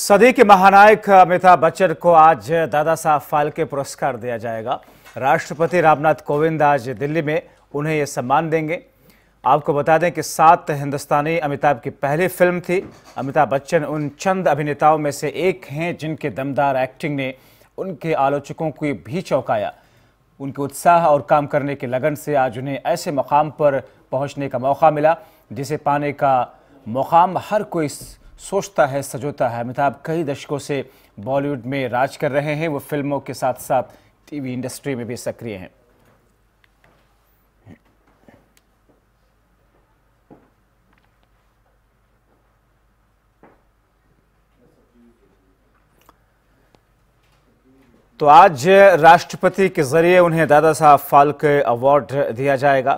صدی کے مہانائک امیتابھ بچن کو آج دادا صاحب فالکے پرسکار دیا جائے گا راشٹرپتی رام ناتھ کووند آج دلی میں انہیں یہ سمان دیں گے آپ کو بتا دیں کہ سات ہندوستانی امیتابھ کی پہلی فلم تھی امیتابھ بچن ان چند ابھینتاؤں میں سے ایک ہیں جن کے دمدار ایکٹنگ نے ان کے آلوچکوں کو بھی چوکایا ان کے اتساہ اور کام کرنے کے لگن سے آج انہیں ایسے مقام پر پہنچنے کا موقع ملا جسے پانے کا مقام ہر کوئی سوچتا ہے سجوتا ہے امیتاب کئی دشکوں سے ووڈ میں راج کر رہے ہیں وہ فلموں کے ساتھ ساتھ ٹی وی انڈسٹری میں بھی سکری ہیں تو آج راشٹرپتی کے ذریعے انہیں دادا صاحب فالک ایوارڈ دیا جائے گا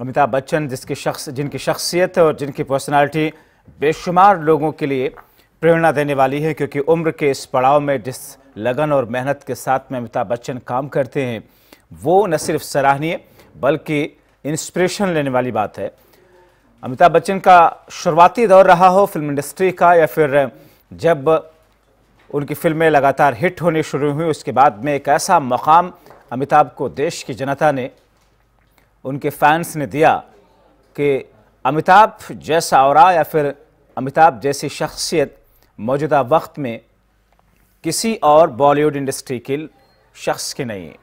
امیتابھ بچن جس کی جن کی شخصیت اور جن کی پرسنالٹی بے شمار لوگوں کے لیے پریرنا دینے والی ہے کیونکہ عمر کے اس پڑاؤ میں جس لگن اور محنت کے ساتھ میں امیتابھ بچن کام کرتے ہیں وہ نہ صرف سراہنی بلکہ انسپریشن لینے والی بات ہے امیتابھ بچن کا شروعاتی دور رہا ہو فلم انڈسٹری کا یا پھر جب ان کی فلمیں لگاتار ہٹ ہونی شروع ہوئیں اس کے بعد میں ایک ایسا مقام امیتابھ کو دیش کی جنتا نے ان کے فینس نے دیا کہ امیتابھ جیسا اورا یا پھر امیتابھ جیسی شخصیت موجودہ وقت میں کسی اور بالی ووڈ انڈسٹری کے شخص کی نہیں ہے